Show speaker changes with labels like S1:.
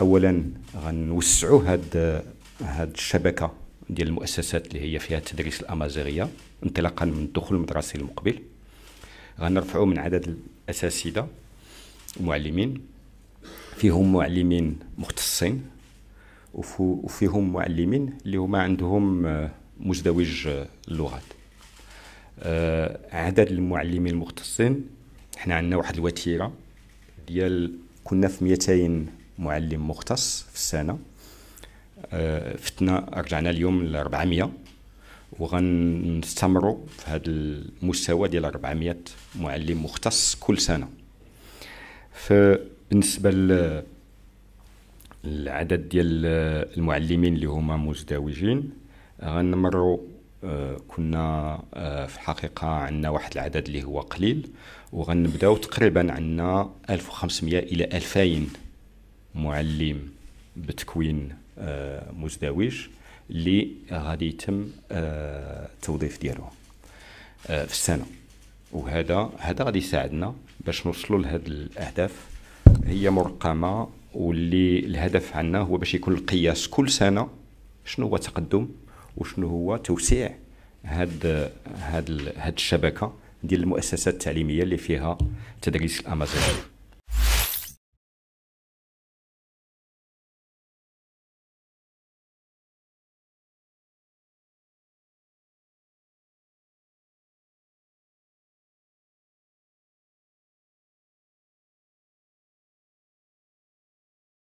S1: اولا غنوسعوا هاد هاد الشبكه ديال المؤسسات اللي هي فيها التدريس الامازيغيه انطلاقا من الدخول المدرسي المقبل غنرفعوا من عدد الاساتذه المعلمين فيهم معلمين مختصين وفيهم معلمين اللي هما عندهم آه، مزدوج آه، اللغات آه، عدد المعلمين المختصين حنا عندنا واحد الوتيره ديال كنا في 200 معلم مختص في السنه آه، فتنا رجعنا اليوم ل 400 وغنستمروا في هذا المستوى ديال 400 معلم مختص كل سنه فبالنسبه للعدد ديال المعلمين اللي هما مزدوجين غنمروا آه، كنا آه، في الحقيقه عندنا واحد العدد اللي هو قليل وغنبداو تقريبا عندنا 1500 الى 2000 معلم بتكوين آه، مزدوج اللي غادي يتم التوظيف آه، ديالو آه، في السنه وهذا هذا غادي يساعدنا باش نوصلوا لهاد الاهداف هي مرقمه واللي الهدف عندنا هو باش يكون القياس كل سنه شنو هو تقدم وشنو هو توسيع هاد هاد هاد الشبكه ديال المؤسسات التعليميه اللي فيها تدريس الامازيغي